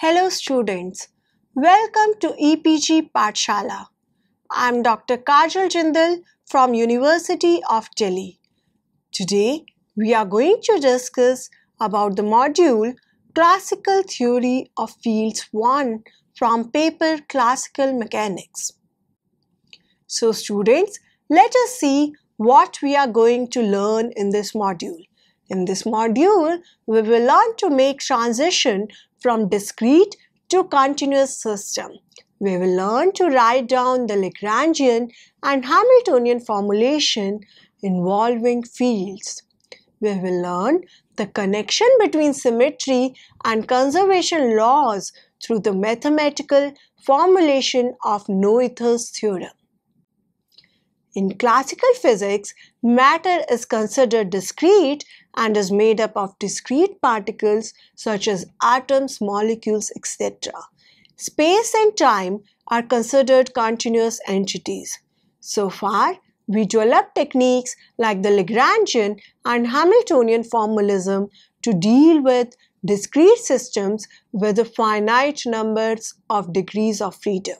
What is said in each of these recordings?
Hello students, welcome to EPG Patshala. I am Dr. Kajal Jindal from University of Delhi. Today we are going to discuss about the module Classical Theory of Fields 1 from paper Classical Mechanics. So students, let us see what we are going to learn in this module. In this module, we will learn to make transition from discrete to continuous system. We will learn to write down the Lagrangian and Hamiltonian formulation involving fields. We will learn the connection between symmetry and conservation laws through the mathematical formulation of Noether's theorem. In classical physics, matter is considered discrete and is made up of discrete particles such as atoms, molecules, etc. Space and time are considered continuous entities. So far, we developed techniques like the Lagrangian and Hamiltonian formalism to deal with discrete systems with a finite numbers of degrees of freedom.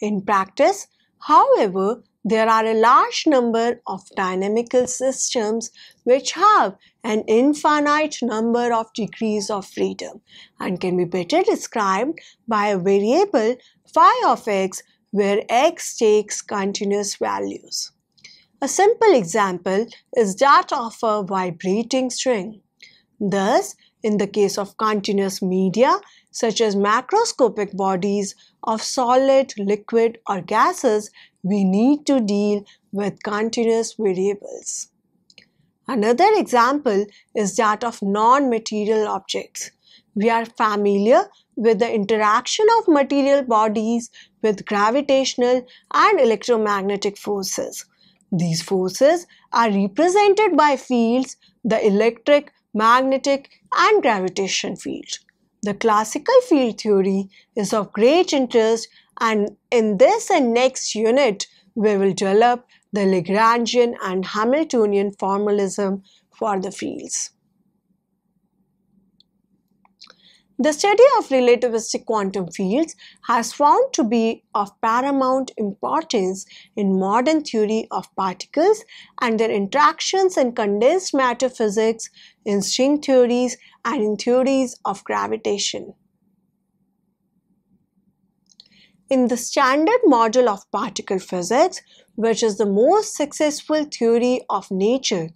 In practice, however, there are a large number of dynamical systems which have an infinite number of degrees of freedom and can be better described by a variable phi of x where x takes continuous values. A simple example is that of a vibrating string. Thus, in the case of continuous media, such as macroscopic bodies of solid, liquid or gases, we need to deal with continuous variables. Another example is that of non-material objects. We are familiar with the interaction of material bodies with gravitational and electromagnetic forces. These forces are represented by fields, the electric, magnetic and gravitation field. The classical field theory is of great interest and in this and next unit, we will develop the Lagrangian and Hamiltonian formalism for the fields. The study of relativistic quantum fields has found to be of paramount importance in modern theory of particles and their interactions in condensed matter physics, in string theories, and in theories of gravitation. In the standard model of particle physics, which is the most successful theory of nature,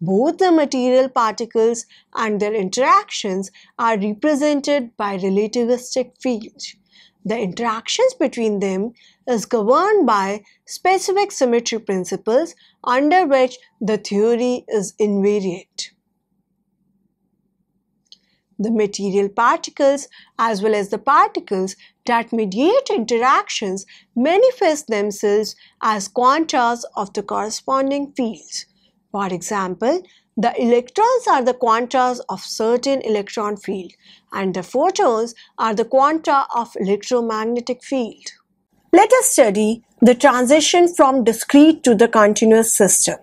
both the material particles and their interactions are represented by relativistic fields. The interactions between them is governed by specific symmetry principles under which the theory is invariant. The material particles as well as the particles that mediate interactions manifest themselves as quanta of the corresponding fields. For example, the electrons are the quanta of certain electron field and the photons are the quanta of electromagnetic field. Let us study the transition from discrete to the continuous system.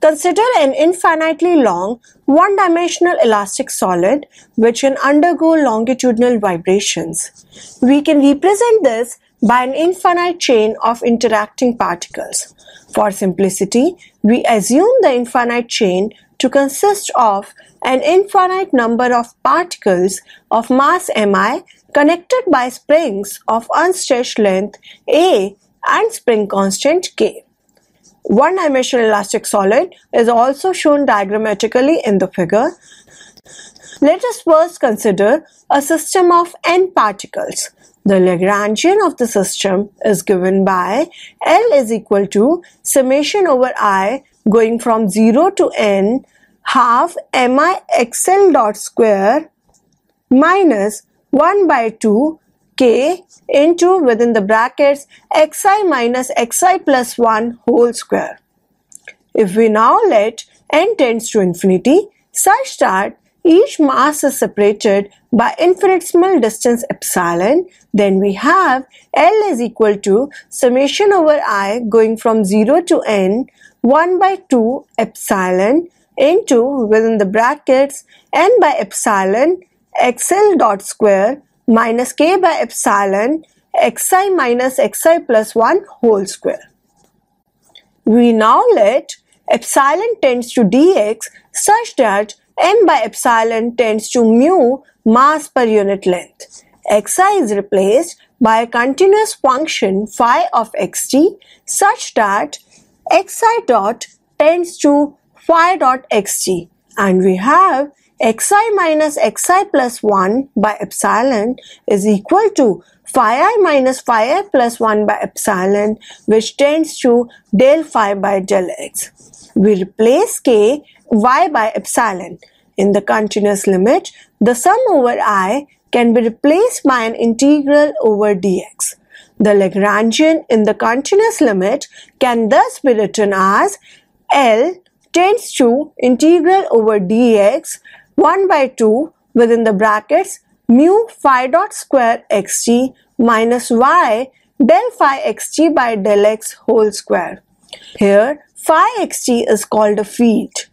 Consider an infinitely long, one-dimensional elastic solid which can undergo longitudinal vibrations. We can represent this by an infinite chain of interacting particles. For simplicity, we assume the infinite chain to consist of an infinite number of particles of mass mi connected by springs of unstretched length a and spring constant k. One dimensional elastic solid is also shown diagrammatically in the figure. Let us first consider a system of n particles the Lagrangian of the system is given by L is equal to summation over i going from 0 to n half mi xl dot square minus 1 by 2 k into within the brackets xi minus xi plus 1 whole square. If we now let n tends to infinity such that each mass is separated by infinitesimal distance epsilon. Then we have L is equal to summation over i going from 0 to n 1 by 2 epsilon into within the brackets n by epsilon xl dot square minus k by epsilon xi minus xi plus 1 whole square. We now let epsilon tends to dx such that m by epsilon tends to mu mass per unit length. xi is replaced by a continuous function phi of xt such that xi dot tends to phi dot xt and we have xi minus xi plus 1 by epsilon is equal to phi i minus phi i plus 1 by epsilon which tends to del phi by del x. We replace k y by epsilon. In the continuous limit, the sum over i can be replaced by an integral over dx. The Lagrangian in the continuous limit can thus be written as L tends to integral over dx 1 by 2 within the brackets mu phi dot square xt minus y del phi xt by del x whole square. Here phi xt is called a field.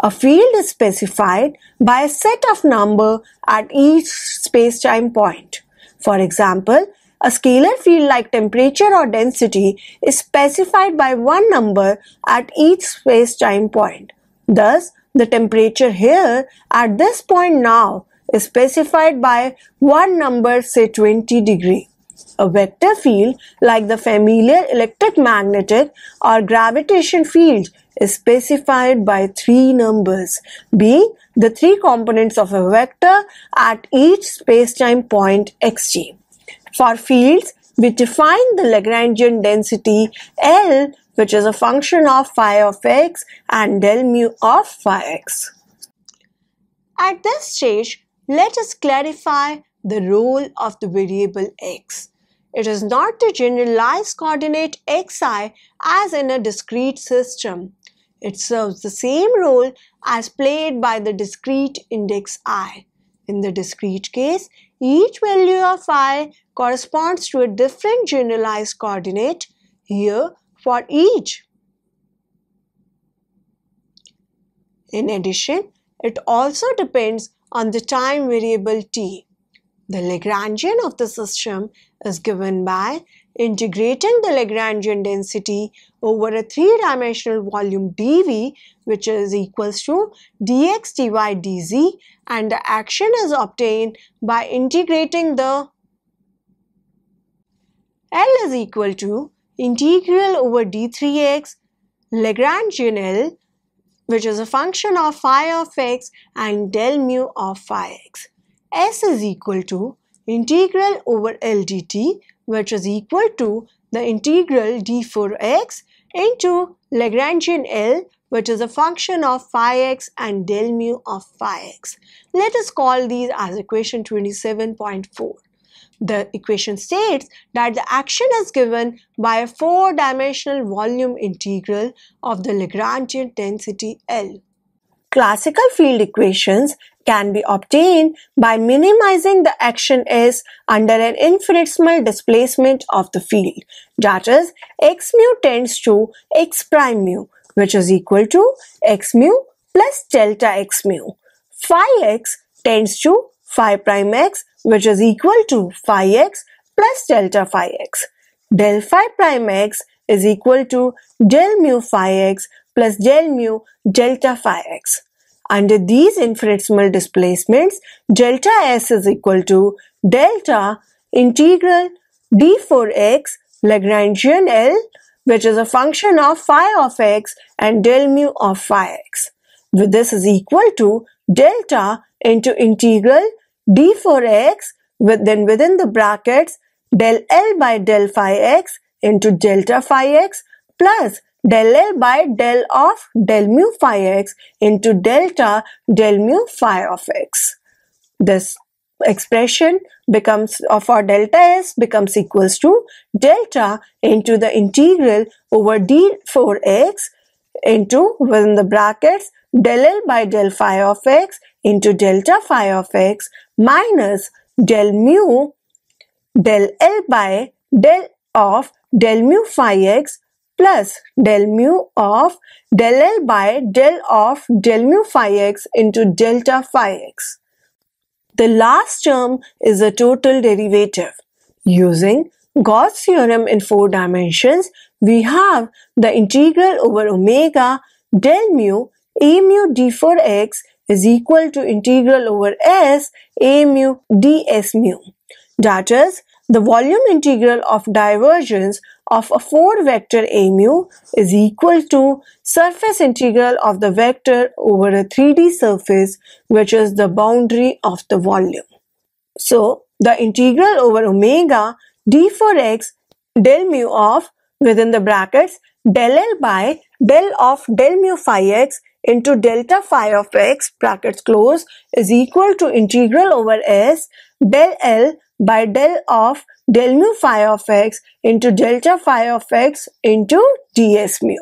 A field is specified by a set of number at each space-time point. For example, a scalar field like temperature or density is specified by one number at each space-time point. Thus, the temperature here at this point now is specified by one number say 20 degree a vector field like the familiar electric magnetic or gravitation field is specified by three numbers being the three components of a vector at each spacetime point xj. For fields, we define the Lagrangian density L which is a function of phi of x and del mu of phi x. At this stage, let us clarify the role of the variable x. It is not a generalized coordinate xi as in a discrete system. It serves the same role as played by the discrete index i. In the discrete case, each value of i corresponds to a different generalized coordinate here for each. In addition, it also depends on the time variable t. The Lagrangian of the system is given by integrating the Lagrangian density over a three-dimensional volume dV which is equals to dx dy dz and the action is obtained by integrating the L is equal to integral over d3x Lagrangian L which is a function of phi of x and del mu of phi x. S is equal to integral over L dt which is equal to the integral d4x into Lagrangian L which is a function of phi x and del mu of phi x. Let us call these as equation 27.4. The equation states that the action is given by a four-dimensional volume integral of the Lagrangian density L classical field equations can be obtained by minimizing the action S under an infinitesimal displacement of the field. That is, x mu tends to x prime mu, which is equal to x mu plus delta x mu. Phi x tends to phi prime x, which is equal to phi x plus delta phi x. Del phi prime x is equal to del mu phi x, plus del mu delta phi x. Under these infinitesimal displacements, delta s is equal to delta integral d4x Lagrangian L, which is a function of phi of x and del mu of phi x. This is equal to delta into integral d4x with then within the brackets del L by del phi x into delta phi x plus del L by del of del mu phi x into delta del mu phi of x. This expression becomes of our delta s becomes equals to delta into the integral over d4x into within the brackets del L by del phi of x into delta phi of x minus del mu del L by del of del mu phi x plus del mu of del L by del of del mu phi x into delta phi x. The last term is a total derivative. Using Gauss theorem in four dimensions, we have the integral over omega del mu a mu d4x is equal to integral over s a mu ds mu. That is, the volume integral of divergence of a 4 vector A mu is equal to surface integral of the vector over a 3D surface which is the boundary of the volume. So the integral over omega d 4 x del mu of within the brackets del L by del of del mu phi x into delta phi of x brackets close is equal to integral over s del L by del of del mu phi of x into delta phi of x into ds mu.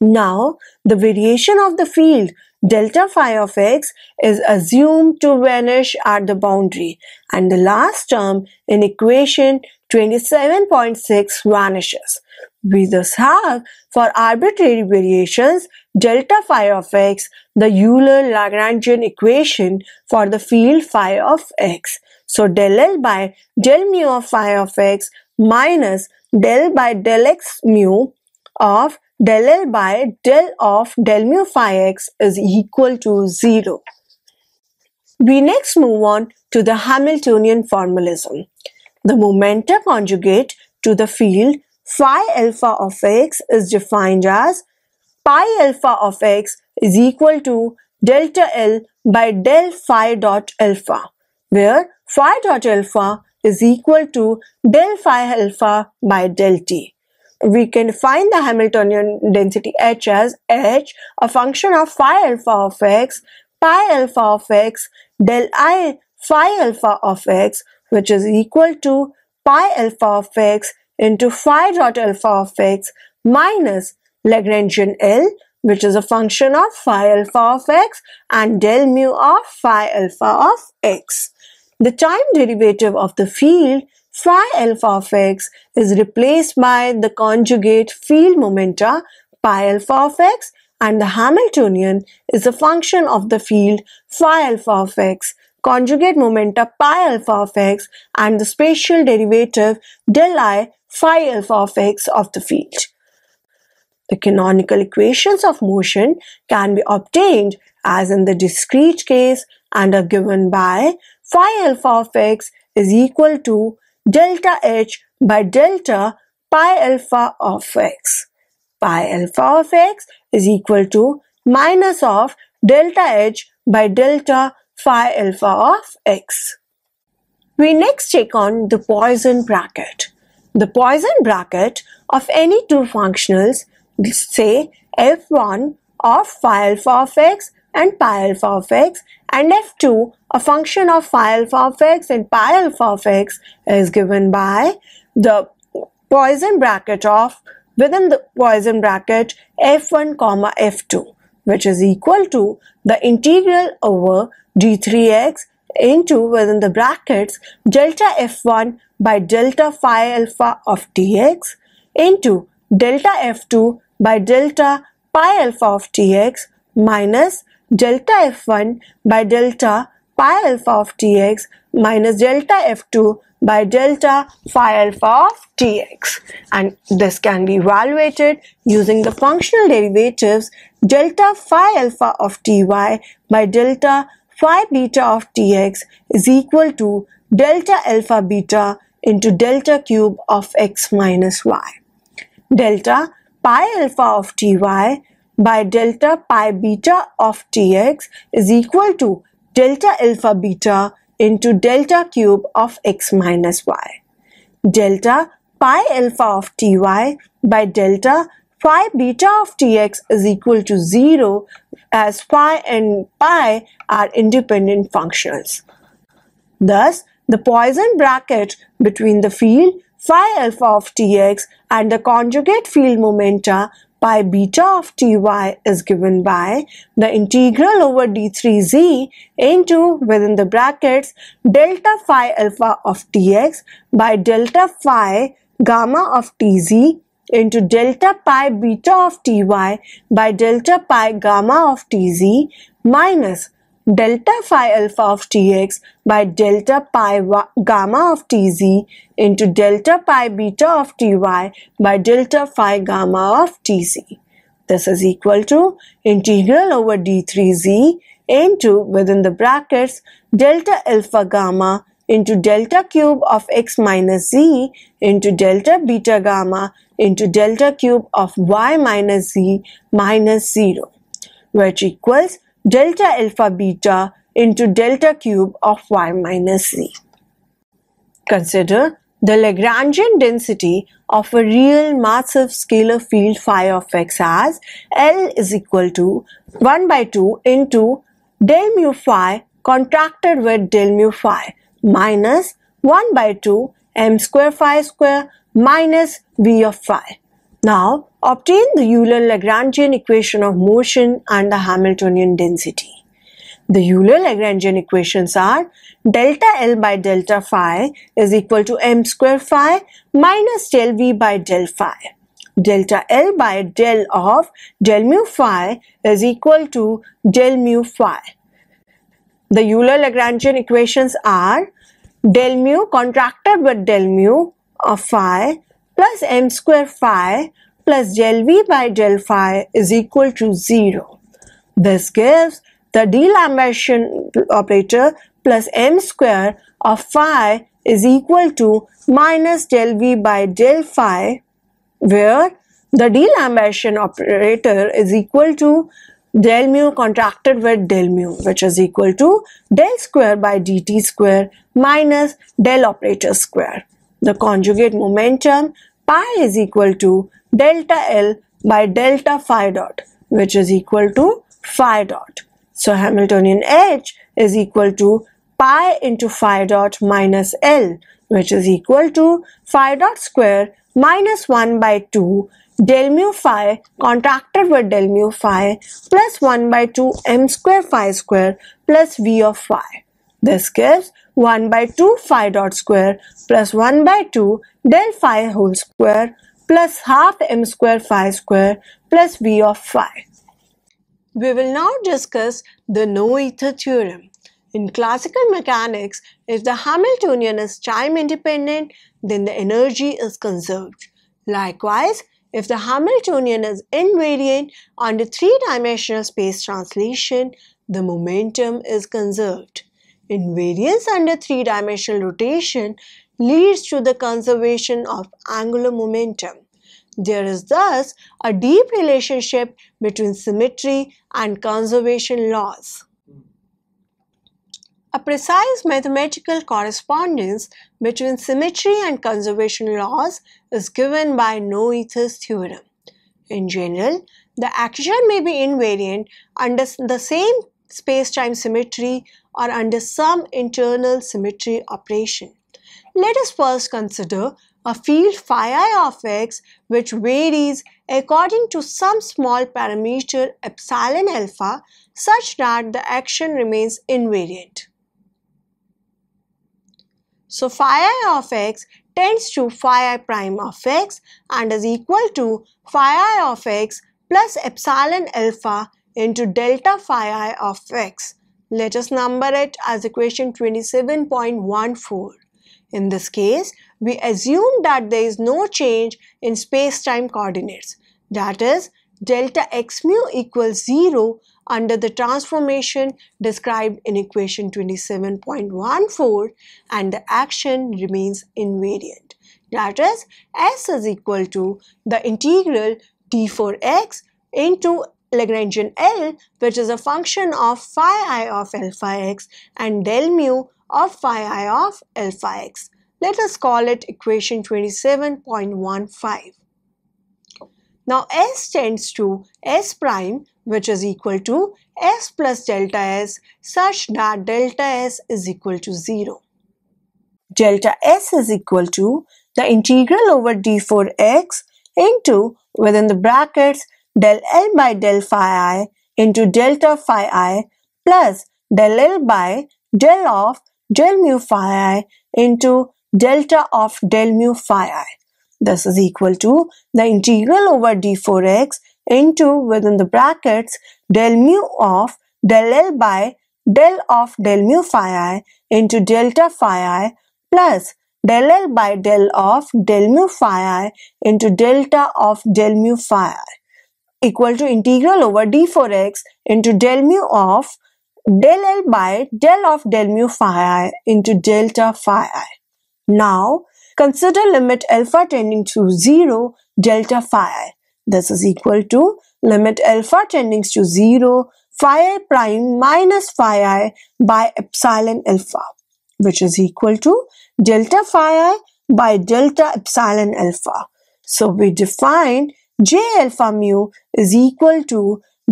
Now, the variation of the field delta phi of x is assumed to vanish at the boundary and the last term in equation 27.6 vanishes. We thus have for arbitrary variations delta phi of x the Euler-Lagrangian equation for the field phi of x so del L by del mu of phi of x minus del by del x mu of del L by del of del mu phi x is equal to 0. We next move on to the Hamiltonian formalism. The momenta conjugate to the field phi alpha of x is defined as pi alpha of x is equal to delta L by del phi dot alpha, where phi dot alpha is equal to del phi alpha by del t. We can find the Hamiltonian density h as h, a function of phi alpha of x, pi alpha of x, del i phi alpha of x, which is equal to pi alpha of x into phi dot alpha of x minus Lagrangian L, which is a function of phi alpha of x and del mu of phi alpha of x. The time derivative of the field phi alpha of x is replaced by the conjugate field momenta pi alpha of x and the Hamiltonian is a function of the field phi alpha of x, conjugate momenta pi alpha of x and the spatial derivative del i phi alpha of x of the field. The canonical equations of motion can be obtained as in the discrete case and are given by phi alpha of x is equal to delta h by delta pi alpha of x. Pi alpha of x is equal to minus of delta h by delta phi alpha of x. We next check on the Poisson bracket. The Poisson bracket of any two functionals, say f1 of phi alpha of x and pi alpha of x and f2 a function of phi alpha of x and pi alpha of x is given by the poison bracket of within the poison bracket f1 comma f2 which is equal to the integral over d3x into within the brackets delta f1 by delta phi alpha of dx into delta f2 by delta pi alpha of tx minus delta f1 by delta pi alpha of tx minus delta f2 by delta phi alpha of tx and this can be evaluated using the functional derivatives delta phi alpha of ty by delta phi beta of tx is equal to delta alpha beta into delta cube of x minus y. Delta pi alpha of ty by delta pi beta of Tx is equal to delta alpha beta into delta cube of x minus y. Delta pi alpha of Ty by delta phi beta of Tx is equal to 0 as phi and pi are independent functionals. Thus, the Poisson bracket between the field phi alpha of Tx and the conjugate field momenta pi beta of ty is given by the integral over d3z into within the brackets delta phi alpha of tx by delta phi gamma of tz into delta pi beta of ty by delta pi gamma of tz minus delta phi alpha of tx by delta pi gamma of tz into delta pi beta of ty by delta phi gamma of tz. This is equal to integral over d3z into within the brackets delta alpha gamma into delta cube of x minus z into delta beta gamma into delta cube of y minus z minus 0 which equals delta alpha beta into delta cube of y minus z. Consider the Lagrangian density of a real massive scalar field phi of x as L is equal to 1 by 2 into del mu phi contracted with del mu phi minus 1 by 2 m square phi square minus v of phi. Now Obtain the Euler-Lagrangian equation of motion and the Hamiltonian density. The Euler-Lagrangian equations are delta L by delta phi is equal to m square phi minus del V by del phi. Delta L by del of del mu phi is equal to del mu phi. The Euler-Lagrangian equations are del mu contracted with del mu of phi plus m square phi plus del V by del phi is equal to 0. This gives the de Lambertian operator plus m square of phi is equal to minus del V by del phi where the de Lambertian operator is equal to del mu contracted with del mu which is equal to del square by dt square minus del operator square. The conjugate momentum pi is equal to delta L by delta phi dot which is equal to phi dot. So Hamiltonian H is equal to pi into phi dot minus L which is equal to phi dot square minus 1 by 2 del mu phi contracted with del mu phi plus 1 by 2 m square phi square plus v of phi. This gives 1 by 2 phi dot square plus 1 by 2 del phi whole square plus half m square phi square plus v of phi. We will now discuss the no ether theorem. In classical mechanics, if the Hamiltonian is time independent, then the energy is conserved. Likewise, if the Hamiltonian is invariant under three-dimensional space translation, the momentum is conserved. In variance under three-dimensional rotation, leads to the conservation of angular momentum. There is thus a deep relationship between symmetry and conservation laws. A precise mathematical correspondence between symmetry and conservation laws is given by Noether's theorem. In general, the action may be invariant under the same space-time symmetry or under some internal symmetry operation. Let us first consider a field phi i of x which varies according to some small parameter epsilon alpha such that the action remains invariant. So phi i of x tends to phi i prime of x and is equal to phi i of x plus epsilon alpha into delta phi i of x. Let us number it as equation 27.14. In this case, we assume that there is no change in space-time coordinates. That is, delta x mu equals 0 under the transformation described in equation 27.14 and the action remains invariant. That is, s is equal to the integral d4x into Lagrangian L which is a function of phi i of l phi x and del mu of phi i of L phi x. Let us call it equation 27.15. Now S tends to S prime which is equal to S plus delta S such that delta S is equal to 0. Delta S is equal to the integral over d4x into within the brackets del L by del phi i into delta phi i plus del L by del of del mu phi i into delta of del mu phi i. This is equal to the integral over d4x into within the brackets del mu of del L by del of del mu phi i into delta phi i plus del L by del of del mu phi i into delta of del mu phi i equal to integral over d4x into del mu of del L by del of del mu phi i into delta phi i. Now, consider limit alpha tending to 0 delta phi i. This is equal to limit alpha tending to 0 phi i prime minus phi i by epsilon alpha, which is equal to delta phi i by delta epsilon alpha. So we define j alpha mu is equal to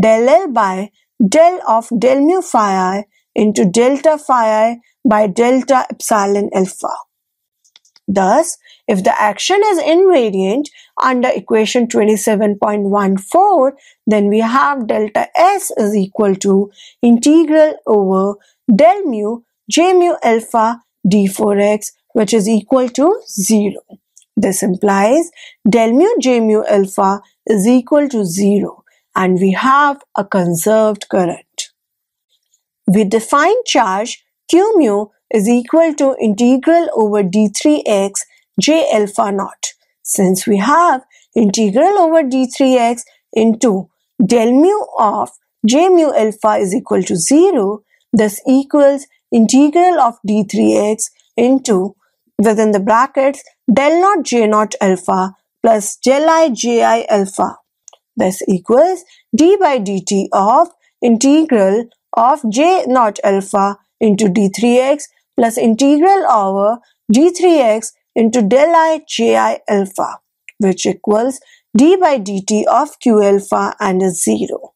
del L by del of del mu phi i into delta phi i by delta epsilon alpha. Thus, if the action is invariant under equation 27.14, then we have delta S is equal to integral over del mu j mu alpha d4x which is equal to 0. This implies del mu j mu alpha is equal to 0 and we have a conserved current. We define charge Q mu is equal to integral over d3x j alpha naught since we have integral over d3x into del mu of j mu alpha is equal to 0 this equals integral of d3x into within the brackets del naught j naught alpha plus del i j i alpha this equals d by dt of integral of j naught alpha into d3x plus integral over d3x into del ji alpha which equals d by dt of q alpha and is 0.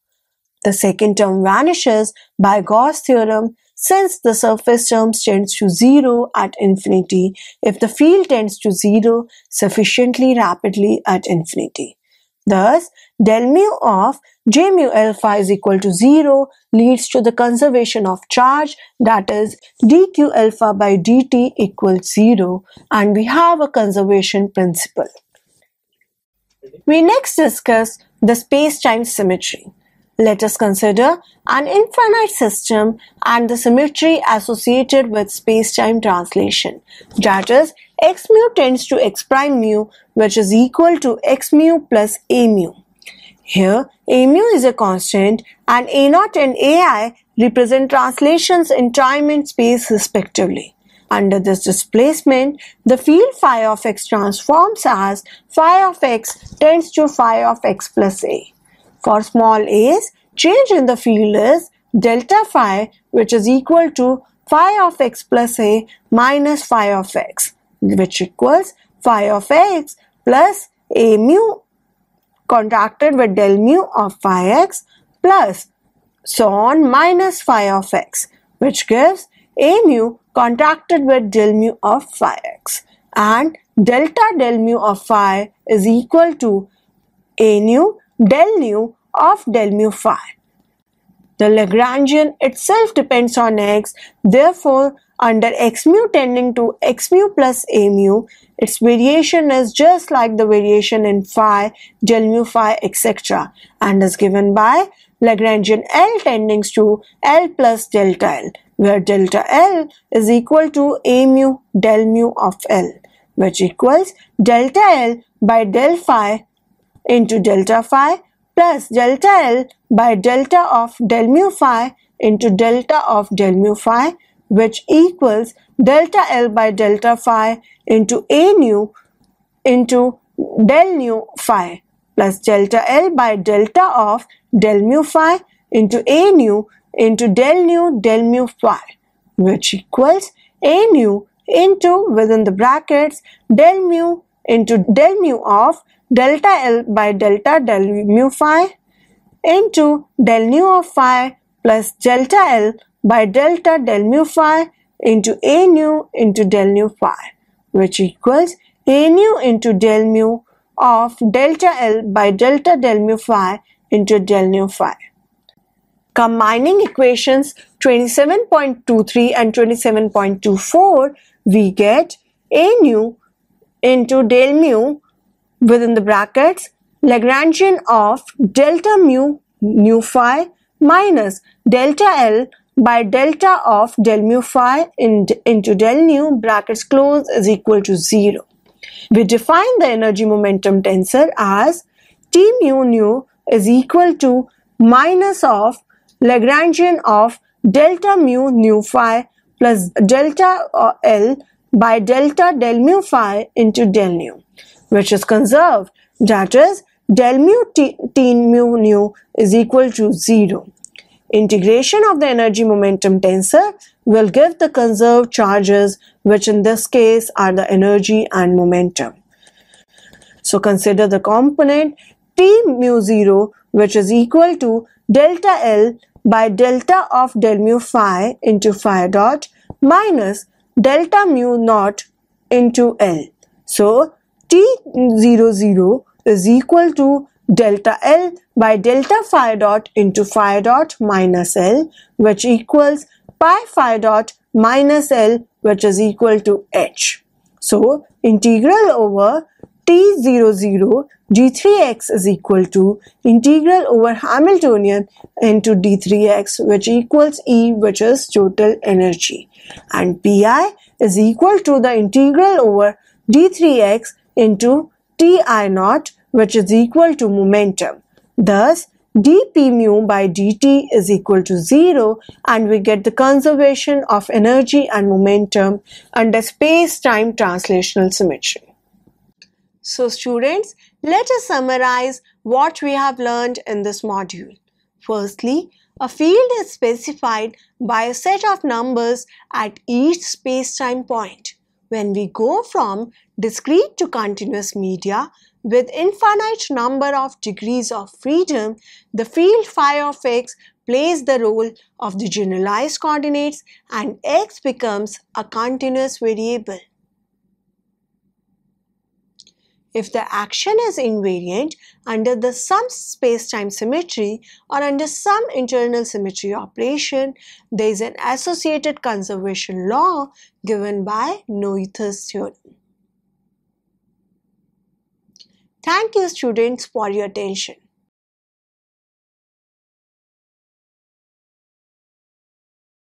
The second term vanishes by Gauss theorem since the surface term tends to 0 at infinity if the field tends to 0 sufficiently rapidly at infinity. Thus, del mu of j mu alpha is equal to 0 leads to the conservation of charge that is dq alpha by dt equals 0 and we have a conservation principle. We next discuss the space-time symmetry. Let us consider an infinite system and the symmetry associated with space-time translation. That is, x mu tends to x prime mu which is equal to x mu plus a mu. Here, a mu is a constant and a naught and ai represent translations in time and space respectively. Under this displacement, the field phi of x transforms as phi of x tends to phi of x plus a. For small a's, change in the field is delta phi which is equal to phi of x plus a minus phi of x which equals phi of x plus a mu contracted with del mu of phi x plus so on minus phi of x which gives a mu contracted with del mu of phi x and delta del mu of phi is equal to a nu del nu of del mu phi. The Lagrangian itself depends on x, therefore under x mu tending to x mu plus a mu, its variation is just like the variation in phi, del mu phi, etc. and is given by Lagrangian L tending to L plus delta L, where delta L is equal to a mu del mu of L, which equals delta L by del phi into delta phi plus delta L by delta of del mu phi into delta of del mu phi which equals delta L by delta phi into A nu into del nu phi plus delta L by delta of del mu phi into A nu into del nu del mu phi which equals A nu into within the brackets del mu into del mu of delta L by delta del mu phi into del nu of phi plus delta L by delta del mu phi into A nu into del nu phi which equals A nu into del mu of delta L by delta del mu phi into del nu phi. Combining equations 27.23 and 27.24 we get A nu into del mu within the brackets Lagrangian of delta mu nu phi minus delta L by delta of del mu phi in, into del nu brackets close is equal to 0. We define the energy momentum tensor as T mu nu is equal to minus of Lagrangian of delta mu nu phi plus delta uh, L by delta del mu phi into del nu, which is conserved. That is, del mu t, t mu nu is equal to 0. Integration of the energy momentum tensor will give the conserved charges, which in this case are the energy and momentum. So consider the component T mu 0, which is equal to delta L by delta of del mu phi into phi dot minus delta mu naught into L. So T00 is equal to delta L by delta phi dot into phi dot minus L which equals pi phi dot minus L which is equal to H. So integral over t 0 g d3x is equal to integral over Hamiltonian into d3x which equals E which is total energy and Pi is equal to the integral over d3x into Ti0 which is equal to momentum. Thus dp mu by dt is equal to 0 and we get the conservation of energy and momentum under space-time translational symmetry. So students, let us summarize what we have learned in this module. Firstly, a field is specified by a set of numbers at each space-time point. When we go from discrete to continuous media, with infinite number of degrees of freedom, the field phi of x plays the role of the generalized coordinates and x becomes a continuous variable. If the action is invariant under the some space-time symmetry or under some internal symmetry operation, there is an associated conservation law given by Noether's theorem. Thank you students for your attention.